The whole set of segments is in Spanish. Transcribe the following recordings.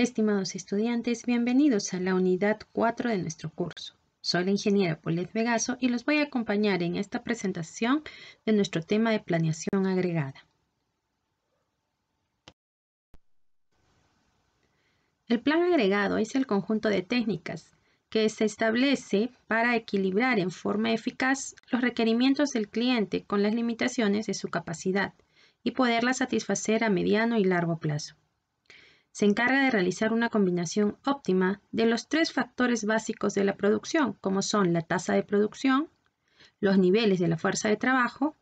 Estimados estudiantes, bienvenidos a la unidad 4 de nuestro curso. Soy la ingeniera Paulette Vegaso y los voy a acompañar en esta presentación de nuestro tema de planeación agregada. El plan agregado es el conjunto de técnicas que se establece para equilibrar en forma eficaz los requerimientos del cliente con las limitaciones de su capacidad y poderla satisfacer a mediano y largo plazo se encarga de realizar una combinación óptima de los tres factores básicos de la producción, como son la tasa de producción, los niveles de la fuerza de trabajo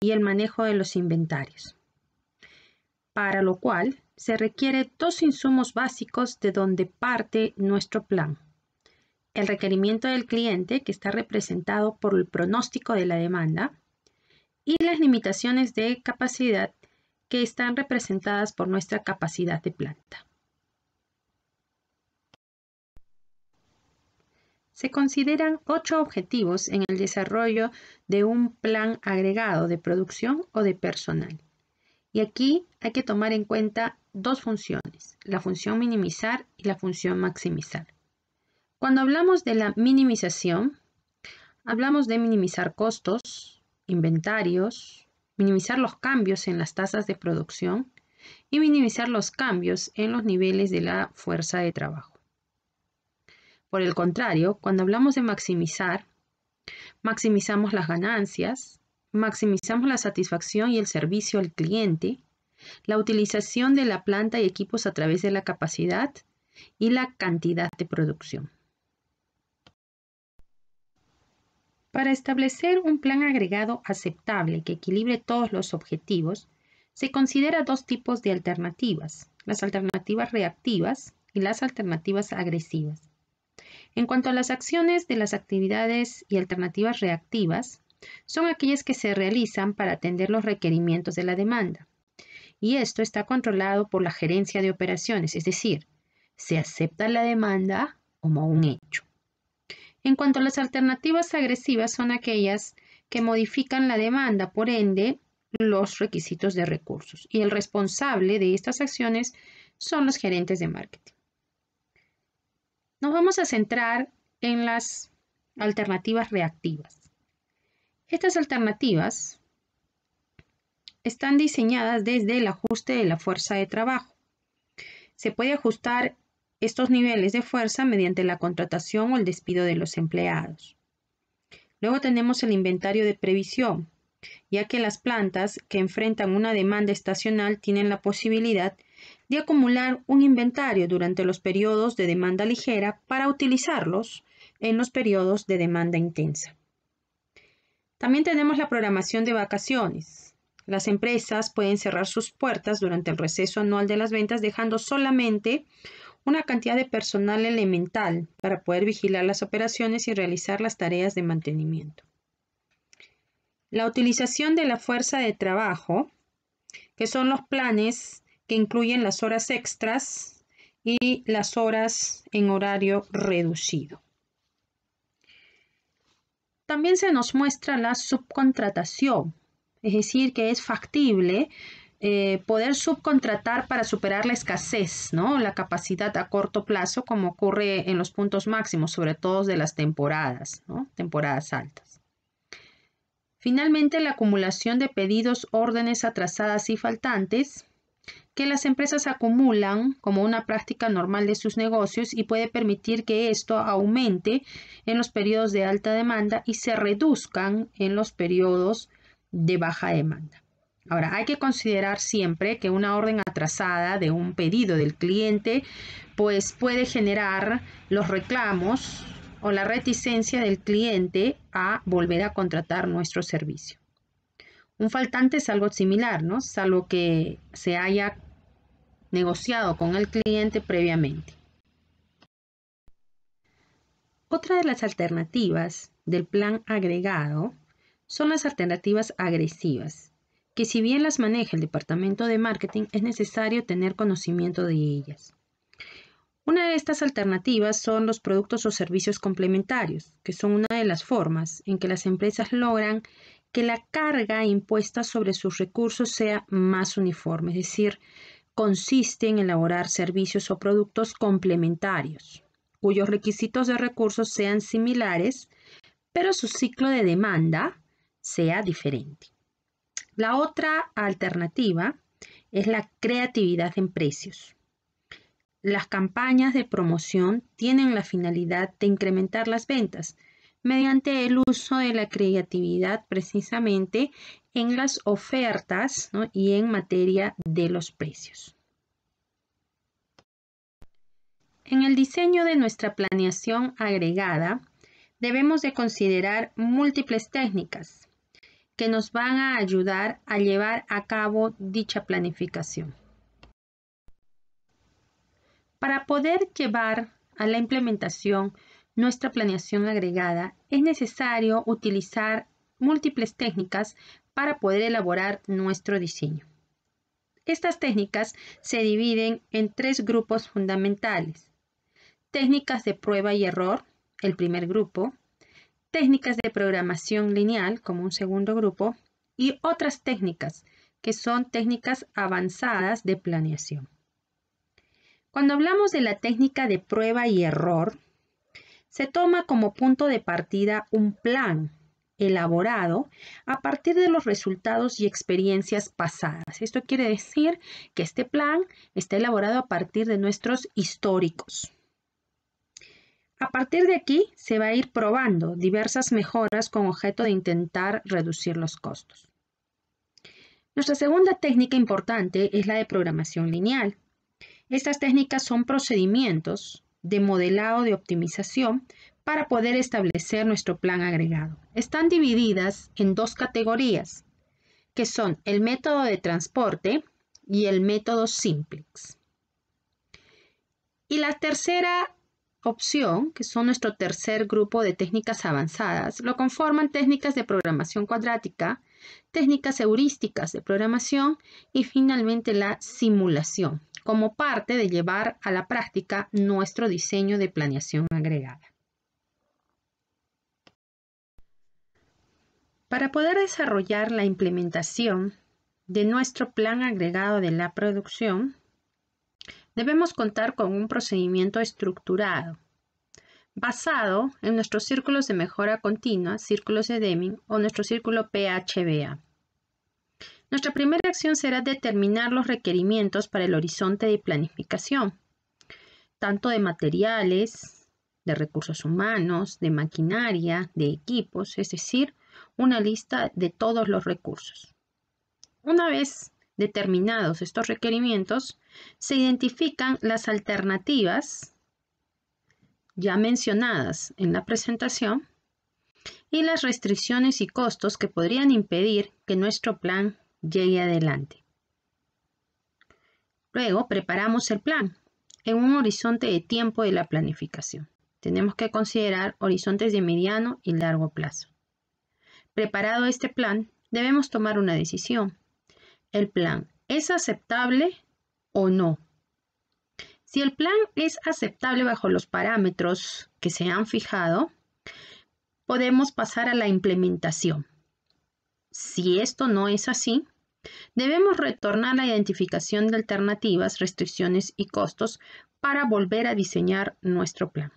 y el manejo de los inventarios. Para lo cual se requiere dos insumos básicos de donde parte nuestro plan. El requerimiento del cliente, que está representado por el pronóstico de la demanda, y las limitaciones de capacidad que están representadas por nuestra capacidad de planta. Se consideran ocho objetivos en el desarrollo de un plan agregado de producción o de personal. Y aquí hay que tomar en cuenta dos funciones, la función minimizar y la función maximizar. Cuando hablamos de la minimización, hablamos de minimizar costos, inventarios, minimizar los cambios en las tasas de producción y minimizar los cambios en los niveles de la fuerza de trabajo. Por el contrario, cuando hablamos de maximizar, maximizamos las ganancias, maximizamos la satisfacción y el servicio al cliente, la utilización de la planta y equipos a través de la capacidad y la cantidad de producción. Para establecer un plan agregado aceptable que equilibre todos los objetivos, se considera dos tipos de alternativas, las alternativas reactivas y las alternativas agresivas. En cuanto a las acciones de las actividades y alternativas reactivas, son aquellas que se realizan para atender los requerimientos de la demanda. Y esto está controlado por la gerencia de operaciones, es decir, se acepta la demanda como un hecho. En cuanto a las alternativas agresivas son aquellas que modifican la demanda, por ende, los requisitos de recursos. Y el responsable de estas acciones son los gerentes de marketing. Nos vamos a centrar en las alternativas reactivas. Estas alternativas están diseñadas desde el ajuste de la fuerza de trabajo. Se puede ajustar estos niveles de fuerza mediante la contratación o el despido de los empleados. Luego tenemos el inventario de previsión, ya que las plantas que enfrentan una demanda estacional tienen la posibilidad de acumular un inventario durante los periodos de demanda ligera para utilizarlos en los periodos de demanda intensa. También tenemos la programación de vacaciones. Las empresas pueden cerrar sus puertas durante el receso anual de las ventas dejando solamente una cantidad de personal elemental para poder vigilar las operaciones y realizar las tareas de mantenimiento. La utilización de la fuerza de trabajo, que son los planes que incluyen las horas extras y las horas en horario reducido. También se nos muestra la subcontratación, es decir, que es factible eh, poder subcontratar para superar la escasez, ¿no? La capacidad a corto plazo, como ocurre en los puntos máximos, sobre todo de las temporadas, ¿no? Temporadas altas. Finalmente, la acumulación de pedidos, órdenes atrasadas y faltantes que las empresas acumulan como una práctica normal de sus negocios y puede permitir que esto aumente en los periodos de alta demanda y se reduzcan en los periodos de baja demanda. Ahora, hay que considerar siempre que una orden atrasada de un pedido del cliente pues puede generar los reclamos o la reticencia del cliente a volver a contratar nuestro servicio. Un faltante es algo similar, ¿no? Salvo que se haya negociado con el cliente previamente. Otra de las alternativas del plan agregado son las alternativas agresivas, que si bien las maneja el departamento de marketing, es necesario tener conocimiento de ellas. Una de estas alternativas son los productos o servicios complementarios, que son una de las formas en que las empresas logran que la carga impuesta sobre sus recursos sea más uniforme, es decir, consiste en elaborar servicios o productos complementarios, cuyos requisitos de recursos sean similares, pero su ciclo de demanda sea diferente. La otra alternativa es la creatividad en precios. Las campañas de promoción tienen la finalidad de incrementar las ventas mediante el uso de la creatividad precisamente en las ofertas y en materia de los precios. En el diseño de nuestra planeación agregada, debemos de considerar múltiples técnicas, que nos van a ayudar a llevar a cabo dicha planificación. Para poder llevar a la implementación nuestra planeación agregada, es necesario utilizar múltiples técnicas para poder elaborar nuestro diseño. Estas técnicas se dividen en tres grupos fundamentales. Técnicas de prueba y error, el primer grupo, técnicas de programación lineal como un segundo grupo y otras técnicas que son técnicas avanzadas de planeación. Cuando hablamos de la técnica de prueba y error, se toma como punto de partida un plan elaborado a partir de los resultados y experiencias pasadas. Esto quiere decir que este plan está elaborado a partir de nuestros históricos. A partir de aquí se va a ir probando diversas mejoras con objeto de intentar reducir los costos. Nuestra segunda técnica importante es la de programación lineal. Estas técnicas son procedimientos de modelado de optimización para poder establecer nuestro plan agregado. Están divididas en dos categorías, que son el método de transporte y el método simplex. Y la tercera opción, que son nuestro tercer grupo de técnicas avanzadas, lo conforman técnicas de programación cuadrática, técnicas heurísticas de programación y finalmente la simulación, como parte de llevar a la práctica nuestro diseño de planeación agregada. Para poder desarrollar la implementación de nuestro plan agregado de la producción, debemos contar con un procedimiento estructurado, basado en nuestros círculos de mejora continua, círculos de Deming o nuestro círculo PHBA. Nuestra primera acción será determinar los requerimientos para el horizonte de planificación, tanto de materiales, de recursos humanos, de maquinaria, de equipos, es decir, una lista de todos los recursos. Una vez determinados estos requerimientos, se identifican las alternativas ya mencionadas en la presentación y las restricciones y costos que podrían impedir que nuestro plan llegue adelante. Luego preparamos el plan en un horizonte de tiempo de la planificación. Tenemos que considerar horizontes de mediano y largo plazo. Preparado este plan, debemos tomar una decisión el plan es aceptable o no. Si el plan es aceptable bajo los parámetros que se han fijado, podemos pasar a la implementación. Si esto no es así, debemos retornar a la identificación de alternativas, restricciones y costos para volver a diseñar nuestro plan.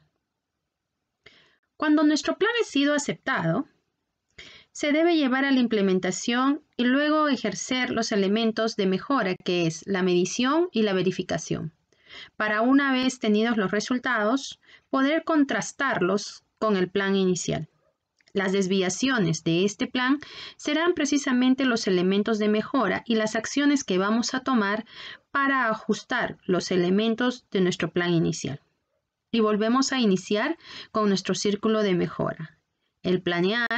Cuando nuestro plan ha sido aceptado, se debe llevar a la implementación y luego ejercer los elementos de mejora que es la medición y la verificación, para una vez tenidos los resultados, poder contrastarlos con el plan inicial. Las desviaciones de este plan serán precisamente los elementos de mejora y las acciones que vamos a tomar para ajustar los elementos de nuestro plan inicial. Y volvemos a iniciar con nuestro círculo de mejora. El planear,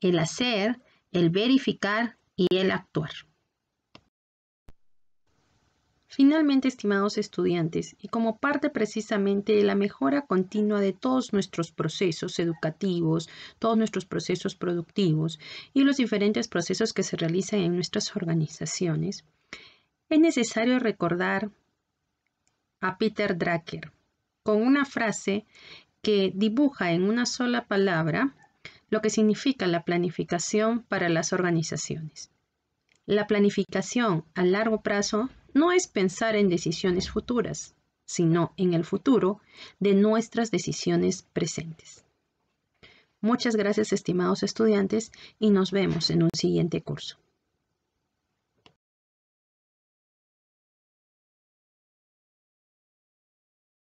el hacer, el verificar y el actuar. Finalmente, estimados estudiantes, y como parte precisamente de la mejora continua de todos nuestros procesos educativos, todos nuestros procesos productivos y los diferentes procesos que se realizan en nuestras organizaciones, es necesario recordar a Peter Drucker con una frase que dibuja en una sola palabra lo que significa la planificación para las organizaciones. La planificación a largo plazo no es pensar en decisiones futuras, sino en el futuro de nuestras decisiones presentes. Muchas gracias estimados estudiantes y nos vemos en un siguiente curso.